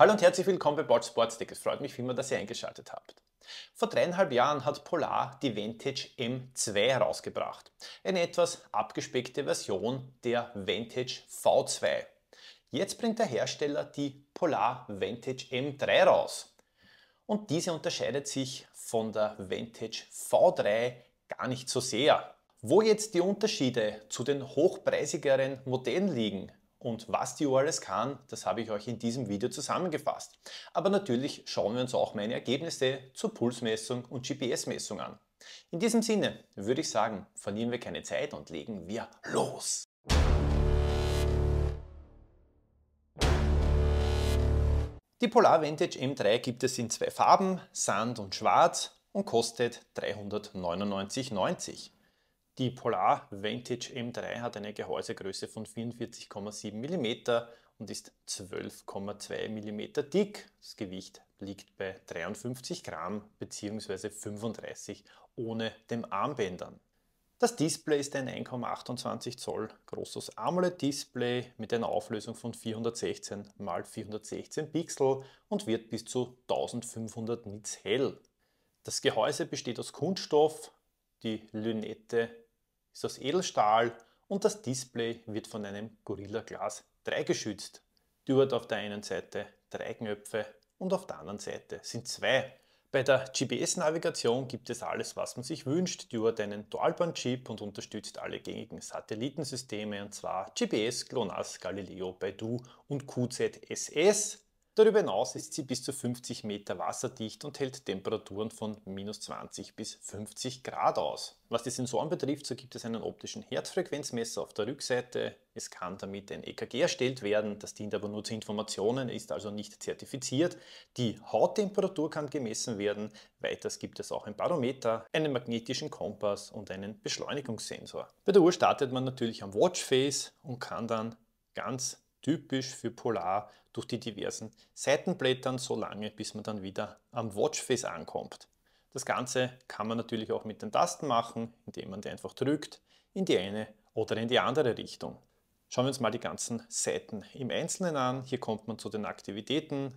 Hallo und herzlich willkommen bei Board Sportstick. Es freut mich vielmehr, dass ihr eingeschaltet habt. Vor dreieinhalb Jahren hat Polar die Vantage M2 herausgebracht. Eine etwas abgespeckte Version der Vantage V2. Jetzt bringt der Hersteller die Polar Vantage M3 raus. Und diese unterscheidet sich von der Vantage V3 gar nicht so sehr. Wo jetzt die Unterschiede zu den hochpreisigeren Modellen liegen, und was die URLs kann, das habe ich euch in diesem Video zusammengefasst. Aber natürlich schauen wir uns auch meine Ergebnisse zur Pulsmessung und GPS-Messung an. In diesem Sinne würde ich sagen, verlieren wir keine Zeit und legen wir los. Die Polar Vantage M3 gibt es in zwei Farben, Sand und Schwarz und kostet 399,90. Die Polar Vantage M3 hat eine Gehäusegröße von 44,7 mm und ist 12,2 mm dick. Das Gewicht liegt bei 53 Gramm bzw. 35 ohne den Armbändern. Das Display ist ein 1,28 Zoll großes AMOLED-Display mit einer Auflösung von 416 x 416 Pixel und wird bis zu 1500 Nits hell. Das Gehäuse besteht aus Kunststoff, die Lünette ist aus Edelstahl und das Display wird von einem Gorilla Glas 3 geschützt. Die Uhr hat auf der einen Seite drei Knöpfe und auf der anderen Seite sind zwei. Bei der GPS-Navigation gibt es alles, was man sich wünscht. Die Uhr hat einen Dualband-Chip und unterstützt alle gängigen Satellitensysteme, und zwar GPS, GLONASS, Galileo, Baidu und QZSS. Darüber hinaus ist sie bis zu 50 Meter wasserdicht und hält Temperaturen von minus 20 bis 50 Grad aus. Was die Sensoren betrifft, so gibt es einen optischen Herzfrequenzmesser auf der Rückseite. Es kann damit ein EKG erstellt werden, das dient aber nur zu Informationen, ist also nicht zertifiziert. Die Hauttemperatur kann gemessen werden. Weiters gibt es auch ein Barometer, einen magnetischen Kompass und einen Beschleunigungssensor. Bei der Uhr startet man natürlich am Watchface und kann dann ganz typisch für Polar, durch die diversen Seitenblättern so lange, bis man dann wieder am Watchface ankommt. Das Ganze kann man natürlich auch mit den Tasten machen, indem man die einfach drückt in die eine oder in die andere Richtung. Schauen wir uns mal die ganzen Seiten im Einzelnen an. Hier kommt man zu den Aktivitäten.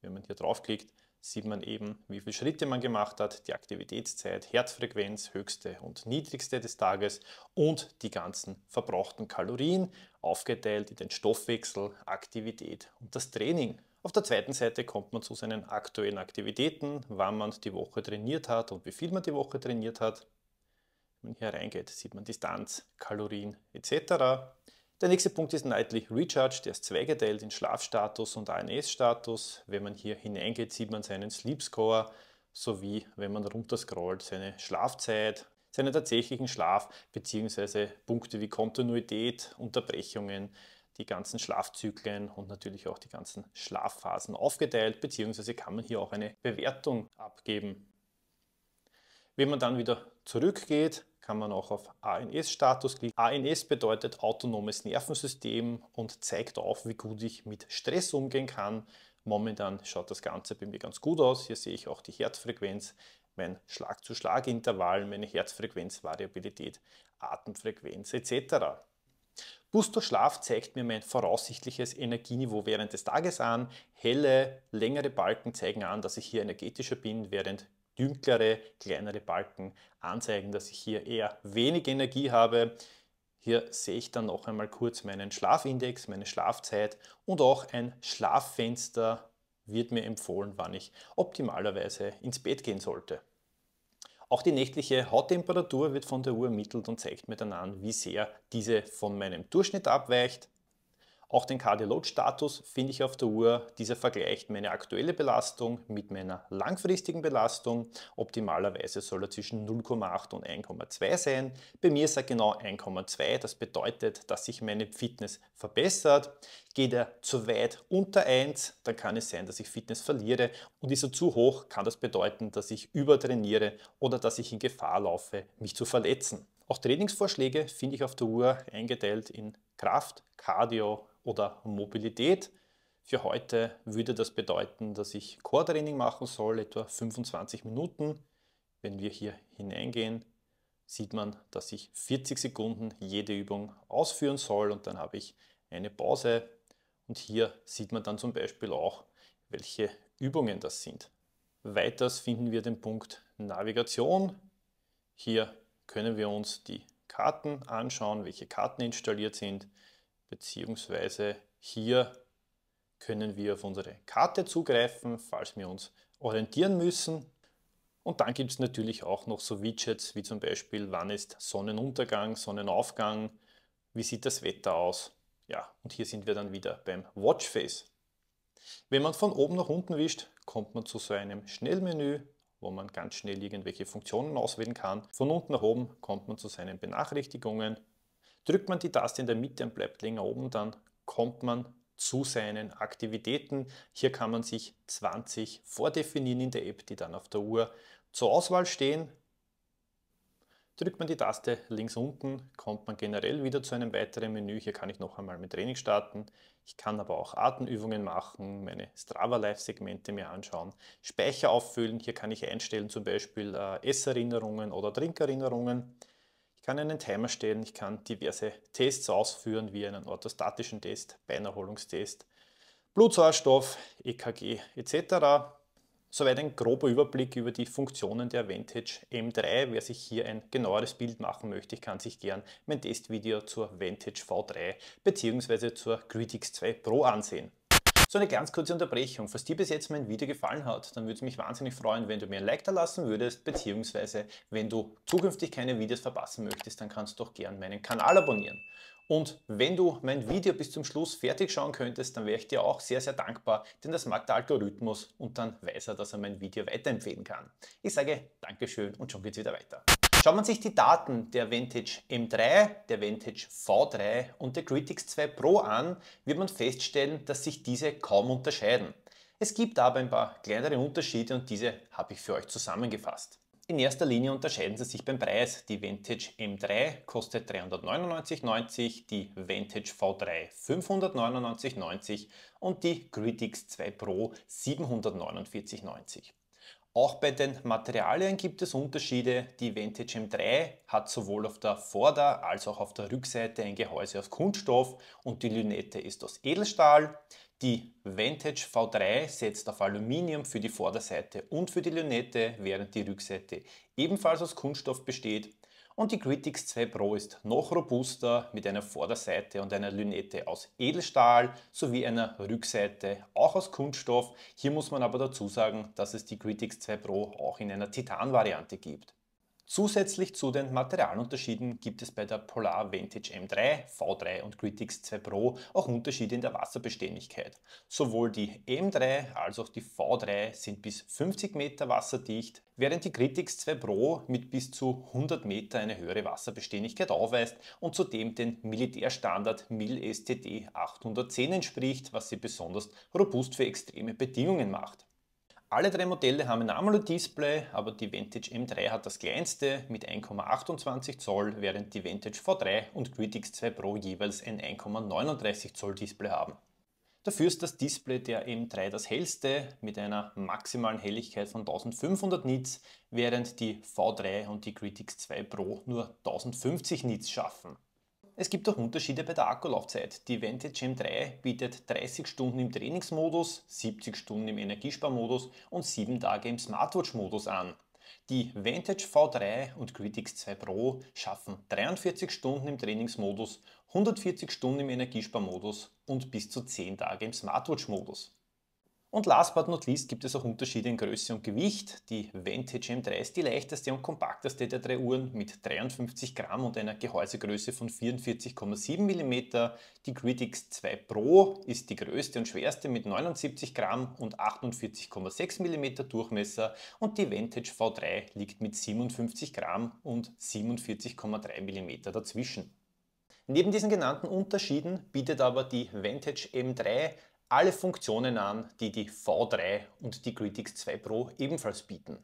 Wenn man hier draufklickt, sieht man eben, wie viele Schritte man gemacht hat, die Aktivitätszeit, Herzfrequenz, höchste und niedrigste des Tages und die ganzen verbrauchten Kalorien, aufgeteilt in den Stoffwechsel, Aktivität und das Training. Auf der zweiten Seite kommt man zu seinen aktuellen Aktivitäten, wann man die Woche trainiert hat und wie viel man die Woche trainiert hat. Wenn man hier reingeht, sieht man Distanz, Kalorien etc. Der nächste Punkt ist Nightly Recharge, der ist zweigeteilt in Schlafstatus und ANS-Status. Wenn man hier hineingeht, sieht man seinen Sleep Score sowie, wenn man runterscrollt, seine Schlafzeit, seinen tatsächlichen Schlaf bzw. Punkte wie Kontinuität, Unterbrechungen, die ganzen Schlafzyklen und natürlich auch die ganzen Schlafphasen aufgeteilt bzw. kann man hier auch eine Bewertung abgeben. Wenn man dann wieder zurückgeht, kann man auch auf ANS-Status klicken. ANS bedeutet autonomes Nervensystem und zeigt auf, wie gut ich mit Stress umgehen kann. Momentan schaut das Ganze bei mir ganz gut aus. Hier sehe ich auch die Herzfrequenz, mein Schlag-zu-Schlag-Intervall, meine Herzfrequenzvariabilität, Atemfrequenz etc. Gusto Schlaf zeigt mir mein voraussichtliches Energieniveau während des Tages an. Helle, längere Balken zeigen an, dass ich hier energetischer bin, während dünklere, kleinere Balken anzeigen, dass ich hier eher wenig Energie habe. Hier sehe ich dann noch einmal kurz meinen Schlafindex, meine Schlafzeit und auch ein Schlaffenster wird mir empfohlen, wann ich optimalerweise ins Bett gehen sollte. Auch die nächtliche Hauttemperatur wird von der Uhr ermittelt und zeigt mir dann an, wie sehr diese von meinem Durchschnitt abweicht. Auch den cardio status finde ich auf der Uhr. Dieser vergleicht meine aktuelle Belastung mit meiner langfristigen Belastung. Optimalerweise soll er zwischen 0,8 und 1,2 sein. Bei mir ist er genau 1,2. Das bedeutet, dass sich meine Fitness verbessert. Geht er zu weit unter 1, dann kann es sein, dass ich Fitness verliere. Und ist er zu hoch, kann das bedeuten, dass ich übertrainiere oder dass ich in Gefahr laufe, mich zu verletzen. Auch Trainingsvorschläge finde ich auf der Uhr eingeteilt in Kraft, Cardio, oder Mobilität. Für heute würde das bedeuten, dass ich Core-Training machen soll, etwa 25 Minuten. Wenn wir hier hineingehen, sieht man, dass ich 40 Sekunden jede Übung ausführen soll und dann habe ich eine Pause. Und hier sieht man dann zum Beispiel auch, welche Übungen das sind. Weiters finden wir den Punkt Navigation. Hier können wir uns die Karten anschauen, welche Karten installiert sind beziehungsweise hier können wir auf unsere Karte zugreifen, falls wir uns orientieren müssen. Und dann gibt es natürlich auch noch so Widgets wie zum Beispiel, wann ist Sonnenuntergang, Sonnenaufgang, wie sieht das Wetter aus. Ja, und hier sind wir dann wieder beim Watchface. Wenn man von oben nach unten wischt, kommt man zu so einem Schnellmenü, wo man ganz schnell irgendwelche Funktionen auswählen kann. Von unten nach oben kommt man zu seinen Benachrichtigungen Drückt man die Taste in der Mitte und bleibt länger oben, dann kommt man zu seinen Aktivitäten. Hier kann man sich 20 vordefinieren in der App, die dann auf der Uhr zur Auswahl stehen. Drückt man die Taste links unten, kommt man generell wieder zu einem weiteren Menü. Hier kann ich noch einmal mit Training starten. Ich kann aber auch Atemübungen machen, meine Strava Live-Segmente mir anschauen, Speicher auffüllen. Hier kann ich einstellen, zum Beispiel äh, Esserinnerungen oder Trinkerinnerungen. Ich kann einen Timer stellen, ich kann diverse Tests ausführen, wie einen orthostatischen Test, Beinerholungstest, Blutsauerstoff, EKG etc. Soweit ein grober Überblick über die Funktionen der Vantage M3. Wer sich hier ein genaueres Bild machen möchte, kann sich gern mein Testvideo zur Vantage V3 bzw. zur Gridix 2 Pro ansehen. So eine ganz kurze Unterbrechung. Falls dir bis jetzt mein Video gefallen hat, dann würde es mich wahnsinnig freuen, wenn du mir ein Like da lassen würdest, beziehungsweise wenn du zukünftig keine Videos verpassen möchtest, dann kannst du doch gern meinen Kanal abonnieren. Und wenn du mein Video bis zum Schluss fertig schauen könntest, dann wäre ich dir auch sehr, sehr dankbar, denn das mag der Algorithmus und dann weiß er, dass er mein Video weiterempfehlen kann. Ich sage Dankeschön und schon geht's wieder weiter. Schaut man sich die Daten der Vantage M3, der Vantage V3 und der Critics 2 Pro an, wird man feststellen, dass sich diese kaum unterscheiden. Es gibt aber ein paar kleinere Unterschiede und diese habe ich für euch zusammengefasst. In erster Linie unterscheiden sie sich beim Preis. Die Vantage M3 kostet 399,90, die Vantage V3 599,90 und die Critics 2 Pro 749,90. Auch bei den Materialien gibt es Unterschiede. Die Vantage M3 hat sowohl auf der Vorder- als auch auf der Rückseite ein Gehäuse aus Kunststoff und die Lünette ist aus Edelstahl. Die Vantage V3 setzt auf Aluminium für die Vorderseite und für die Lünette, während die Rückseite ebenfalls aus Kunststoff besteht und die Critics 2 Pro ist noch robuster mit einer Vorderseite und einer Lünette aus Edelstahl sowie einer Rückseite auch aus Kunststoff. Hier muss man aber dazu sagen, dass es die Critics 2 Pro auch in einer Titanvariante gibt. Zusätzlich zu den Materialunterschieden gibt es bei der Polar Vantage M3, V3 und Gritix 2 Pro auch Unterschiede in der Wasserbeständigkeit. Sowohl die M3 als auch die V3 sind bis 50 Meter wasserdicht, während die Gritix 2 Pro mit bis zu 100 Meter eine höhere Wasserbeständigkeit aufweist und zudem den Militärstandard MIL-STD 810 entspricht, was sie besonders robust für extreme Bedingungen macht. Alle drei Modelle haben ein AMOLED-Display, aber die Vantage M3 hat das kleinste mit 1,28 Zoll, während die Vantage V3 und Gridix 2 Pro jeweils ein 1,39 Zoll Display haben. Dafür ist das Display der M3 das hellste mit einer maximalen Helligkeit von 1500 Nits, während die V3 und die Gridix 2 Pro nur 1050 Nits schaffen. Es gibt auch Unterschiede bei der Akkulaufzeit. Die Vantage M3 bietet 30 Stunden im Trainingsmodus, 70 Stunden im Energiesparmodus und 7 Tage im Smartwatch-Modus an. Die Vantage V3 und Critix 2 Pro schaffen 43 Stunden im Trainingsmodus, 140 Stunden im Energiesparmodus und bis zu 10 Tage im Smartwatch-Modus. Und last but not least gibt es auch Unterschiede in Größe und Gewicht. Die Vantage M3 ist die leichteste und kompakteste der drei Uhren mit 53 Gramm und einer Gehäusegröße von 44,7 mm. Die Critics 2 Pro ist die größte und schwerste mit 79 Gramm und 48,6 mm Durchmesser und die Vantage V3 liegt mit 57 Gramm und 47,3 mm dazwischen. Neben diesen genannten Unterschieden bietet aber die Vantage M3 alle Funktionen an, die die V3 und die Critics 2 Pro ebenfalls bieten.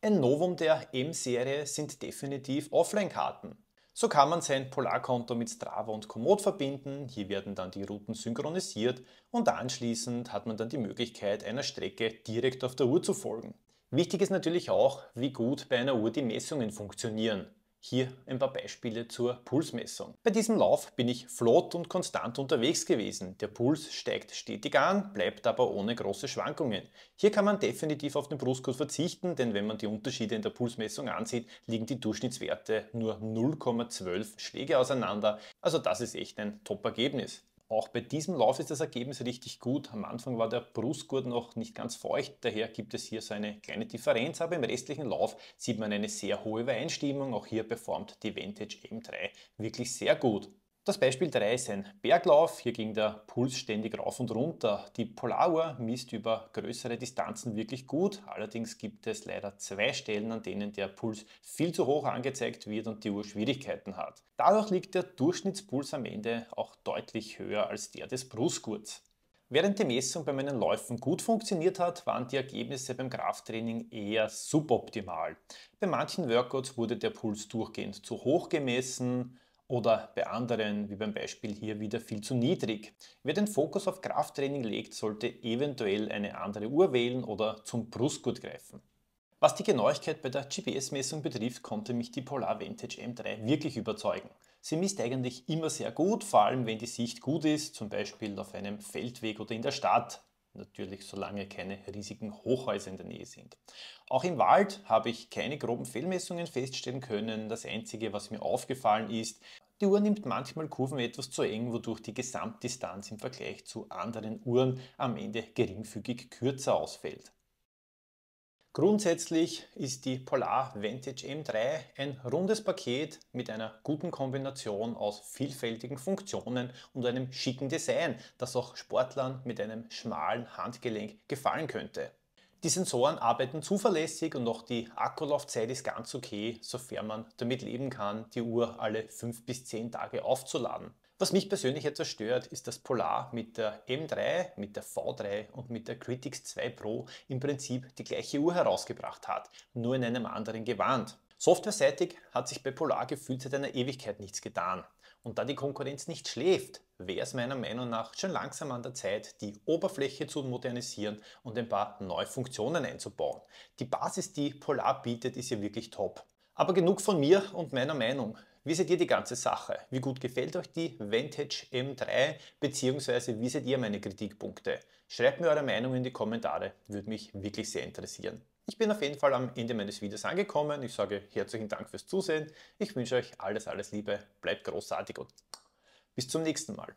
Ein Novum der M-Serie sind definitiv Offline-Karten. So kann man sein Polarkonto mit Strava und Komoot verbinden, hier werden dann die Routen synchronisiert und anschließend hat man dann die Möglichkeit, einer Strecke direkt auf der Uhr zu folgen. Wichtig ist natürlich auch, wie gut bei einer Uhr die Messungen funktionieren. Hier ein paar Beispiele zur Pulsmessung. Bei diesem Lauf bin ich flott und konstant unterwegs gewesen. Der Puls steigt stetig an, bleibt aber ohne große Schwankungen. Hier kann man definitiv auf den Brustkurs verzichten, denn wenn man die Unterschiede in der Pulsmessung ansieht, liegen die Durchschnittswerte nur 0,12 Schläge auseinander. Also das ist echt ein Top-Ergebnis. Auch bei diesem Lauf ist das Ergebnis richtig gut. Am Anfang war der Brustgurt noch nicht ganz feucht, daher gibt es hier so eine kleine Differenz, aber im restlichen Lauf sieht man eine sehr hohe Übereinstimmung. Auch hier performt die Vantage M3 wirklich sehr gut. Das Beispiel 3 ist ein Berglauf. Hier ging der Puls ständig rauf und runter. Die Polaruhr misst über größere Distanzen wirklich gut. Allerdings gibt es leider zwei Stellen, an denen der Puls viel zu hoch angezeigt wird und die Uhr Schwierigkeiten hat. Dadurch liegt der Durchschnittspuls am Ende auch deutlich höher als der des Brustgurts. Während die Messung bei meinen Läufen gut funktioniert hat, waren die Ergebnisse beim Krafttraining eher suboptimal. Bei manchen Workouts wurde der Puls durchgehend zu hoch gemessen, oder bei anderen, wie beim Beispiel hier, wieder viel zu niedrig. Wer den Fokus auf Krafttraining legt, sollte eventuell eine andere Uhr wählen oder zum Brustgurt greifen. Was die Genauigkeit bei der GPS-Messung betrifft, konnte mich die Polar Vantage M3 wirklich überzeugen. Sie misst eigentlich immer sehr gut, vor allem wenn die Sicht gut ist, zum Beispiel auf einem Feldweg oder in der Stadt. Natürlich, solange keine riesigen Hochhäuser in der Nähe sind. Auch im Wald habe ich keine groben Fehlmessungen feststellen können. Das Einzige, was mir aufgefallen ist, die Uhr nimmt manchmal Kurven etwas zu eng, wodurch die Gesamtdistanz im Vergleich zu anderen Uhren am Ende geringfügig kürzer ausfällt. Grundsätzlich ist die Polar Vantage M3 ein rundes Paket mit einer guten Kombination aus vielfältigen Funktionen und einem schicken Design, das auch Sportlern mit einem schmalen Handgelenk gefallen könnte. Die Sensoren arbeiten zuverlässig und auch die Akkulaufzeit ist ganz okay, sofern man damit leben kann, die Uhr alle 5 bis 10 Tage aufzuladen. Was mich persönlich etwas stört, ist, dass Polar mit der M3, mit der V3 und mit der Critics 2 Pro im Prinzip die gleiche Uhr herausgebracht hat, nur in einem anderen Gewand. Softwareseitig hat sich bei Polar gefühlt seit einer Ewigkeit nichts getan. Und da die Konkurrenz nicht schläft, wäre es meiner Meinung nach schon langsam an der Zeit, die Oberfläche zu modernisieren und ein paar neue Funktionen einzubauen. Die Basis, die Polar bietet, ist ja wirklich top. Aber genug von mir und meiner Meinung. Wie seht ihr die ganze Sache? Wie gut gefällt euch die Vantage M3? Beziehungsweise wie seht ihr meine Kritikpunkte? Schreibt mir eure Meinung in die Kommentare, würde mich wirklich sehr interessieren. Ich bin auf jeden Fall am Ende meines Videos angekommen. Ich sage herzlichen Dank fürs Zusehen. Ich wünsche euch alles, alles Liebe, bleibt großartig und bis zum nächsten Mal.